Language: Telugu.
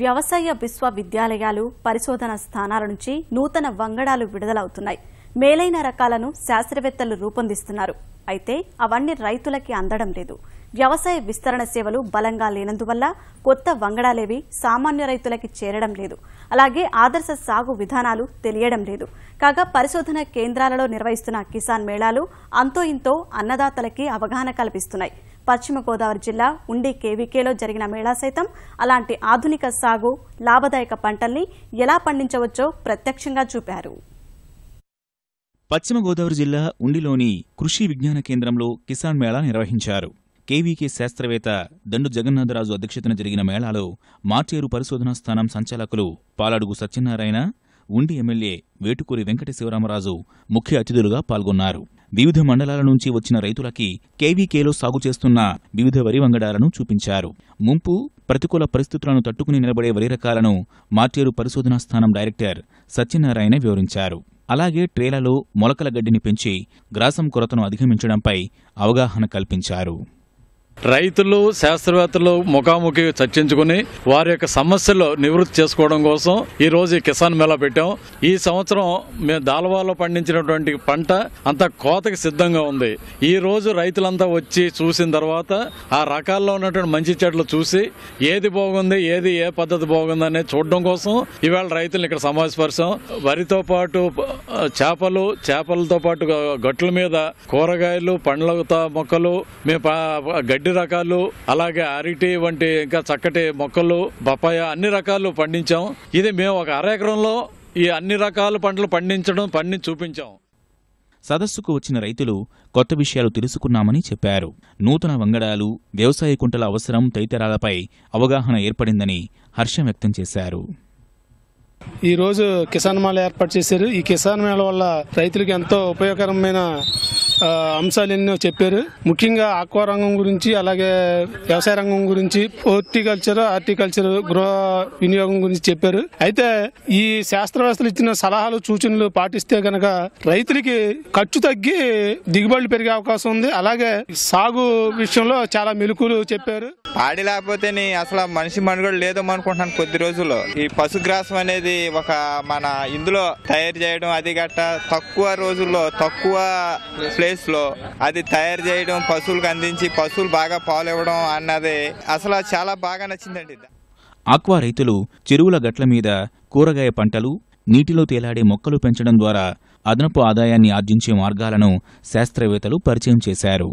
వ్యవసాయ విశ్వవిద్యాలయాలు పరిశోధన స్థానాల నుంచి నూతన వంగడాలు విడుదలవుతున్నాయి మేలైన రకాలను శాస్త్రవేత్తలు రూపొందిస్తున్నారు అయితే అవన్నీ రైతులకి అందడం లేదు వ్యవసాయ విస్తరణ సేవలు బలంగా లేనందువల్ల కొత్త వంగడాలేవి సామాన్య రైతులకి చేరడం లేదు అలాగే ఆదర్శ సాగు విధానాలు తెలియడం లేదు కాగా పరిశోధన కేంద్రాలలో నిర్వహిస్తున్న కిసాన్ మేళాలు అంతో ఇంతో అన్నదాతలకి అవగాహన కల్పిస్తున్నాయి పశ్చిమ గోదావరి జిల్లా ఉండి కేవీకేలో జరిగిన మేళా సైతం అలాంటి ఆధునిక సాగు లాభదాయక పంటల్ని ఎలా పండించవచ్చో ప్రత్యక్షంగా చూపారు పశ్చిమ గోదావరి జిల్లా ఉండిలోని కృషి విజ్ఞాన కేంద్రంలో కిసాన్ మేళా నిర్వహించారు కేవీకే శాస్త్రవేత్త దండు జగన్నాథరాజు అధ్యక్షతన జరిగిన మేళాలో మార్చేరు పరిశోధనా స్థానం సంచాలకులు పాలడుగు సత్యనారాయణ ఉండి ఎమ్మెల్యే వేటుకూరి వెంకట శివరామరాజు ముఖ్య అతిథులుగా పాల్గొన్నారు వివిధ మండలాల నుంచి వచ్చిన రైతులకి కేవీకేలో సాగు చేస్తున్న వివిధ వరి వంగడాలను చూపించారు ముంపు ప్రతికూల పరిస్థితులను తట్టుకుని నిలబడే వరి రకాలను మార్టేరు పరిశోధనా స్థానం డైరెక్టర్ సత్యనారాయణ వివరించారు అలాగే ట్రేలలో మొలకల గడ్డిని పెంచి గ్రాసం కొరతను అధిగమించడంపై అవగాహన కల్పించారు రైతులు శాస్త్రవేత్తలు ముఖాముఖి చర్చించుకుని వారి యొక్క సమస్యలు నివృత్తి చేసుకోవడం కోసం ఈ రోజు ఈ కిసాన్ మేళా పెట్టాం ఈ సంవత్సరం మేము దాలవాలో పండించినటువంటి పంట అంత కోతకి సిద్ధంగా ఉంది ఈ రోజు రైతులంతా వచ్చి చూసిన తర్వాత ఆ రకాల్లో ఉన్నటువంటి మంచి చెట్లు చూసి ఏది బాగుంది ఏది ఏ పద్ధతి బాగుంది అనేది చూడడం కోసం ఇవాళ రైతులను ఇక్కడ సమావేశపరిచాం వరితో పాటు చేపలు చేపలతో పాటు గట్ల మీద కూరగాయలు పండ్ల మొక్కలు మేము గడ్డి గడ్డి రకాలు అలాగే అరటి వంటి ఇంకా చక్కటి మొక్కలు బొప్పాయ అన్ని రకాలు పండించాం ఇది మేము ఒక అర ఎకరంలో ఈ అన్ని రకాల పంటలు పండించడం పండించి చూపించాం సదస్సుకు వచ్చిన రైతులు కొత్త విషయాలు తెలుసుకున్నామని చెప్పారు నూతన వంగడాలు వ్యవసాయ కుంటల అవసరం తదితరాలపై అవగాహన ఏర్పడిందని హర్షం వ్యక్తం చేశారు ఈరోజు కిసాన్ మాల ఏర్పాటు చేశారు ఈ కిసాన్ మేళ వల్ల రైతులకు ఎంతో ఉపయోగకరమైన అంశాలు ఎన్నో చెప్పారు ముఖ్యంగా ఆక్వా రంగం గురించి అలాగే వ్యవసాయ రంగం గురించి హార్టికల్చర్ హార్టికల్చర్ గృహ వినియోగం గురించి చెప్పారు అయితే ఈ శాస్త్రవేత్తలు ఇచ్చిన సలహాలు సూచనలు పాటిస్తే గనక రైతులకి ఖర్చు తగ్గి దిగుబడులు పెరిగే అవకాశం ఉంది అలాగే సాగు విషయంలో చాలా మెలుకులు చెప్పారు పాడి లేకపోతే అసలు మనిషి మనుగడ లేదు అనుకుంటున్నాను కొద్ది రోజుల్లో ఈ పశుగ్రాసం అనేది ఒక మన ఇందులో తయారు చేయడం అది గట్ట తక్కువ రోజుల్లో తక్కువ ప్లేస్ లో అది తయారు చేయడం పశువులకు అందించి పశువులు బాగా పాలు ఇవ్వడం అన్నది అసలు చాలా బాగా నచ్చిందండి ఆక్వా రైతులు చెరువుల గట్ల మీద కూరగాయ పంటలు నీటిలో తేలాడే మొక్కలు పెంచడం ద్వారా అదనపు ఆదాయాన్ని ఆర్జించే మార్గాలను శాస్త్రవేత్తలు పరిచయం చేశారు